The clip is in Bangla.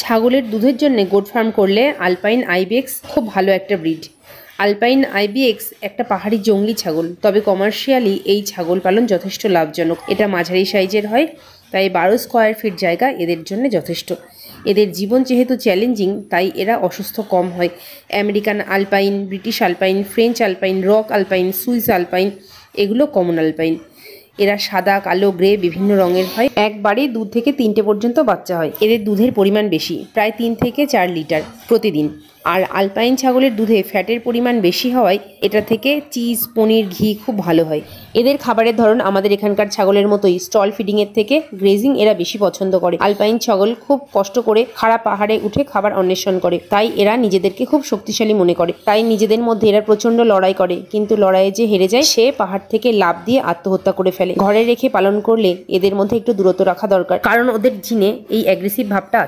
ছাগলের দুধের জন্য গোট ফার্ম করলে আলপাইন আইবিএক্স খুব ভালো একটা ব্রিড আলপাইন আইবিএক্স একটা পাহাড়ি জঙ্গলি ছাগল তবে কমার্শিয়ালি এই ছাগল পালন যথেষ্ট লাভজনক এটা মাঝারি সাইজের হয় তাই বারো স্কোয়ার ফিট জায়গা এদের জন্য যথেষ্ট এদের জীবন যেহেতু চ্যালেঞ্জিং তাই এরা অসুস্থ কম হয় American Alpine British Alpine French Alpine rock Alpine Swiss Alpine এগুলো কমন আলপাইন এরা সাদা কালো গ্রে বিভিন্ন রঙের হয় একবারে দুধ থেকে তিনটে পর্যন্ত বাচ্চা হয় এদের দুধের পরিমাণ বেশি প্রায় তিন থেকে চার লিটার প্রতিদিন আর আলপাইন ছাগলের দুধে ফ্যাটের পরিমাণ বেশি হওয়ায় এটা থেকে চিজ পনির ঘি খুব ভালো হয় এদের খাবারের ধরন আমাদের এখানকার ছাগলের মতোই স্টল ফিডিংয়ের থেকে গ্রেজিং এরা বেশি পছন্দ করে আলপাইন ছাগল খুব কষ্ট করে খাড়া পাহাড়ে উঠে খাবার অন্বেষণ করে তাই এরা নিজেদেরকে খুব শক্তিশালী মনে করে তাই নিজেদের মধ্যে এরা প্রচণ্ড লড়াই করে কিন্তু লড়াইয়ে যে হেরে যায় সে পাহাড় থেকে লাভ দিয়ে আত্মহত্যা করে ফেলে ঘরে রেখে পালন করলে এদের মধ্যে একটু দূরত্ব রাখা দরকার কারণ ওদের জিনে এই অ্যাগ্রেসিভ ভাবটা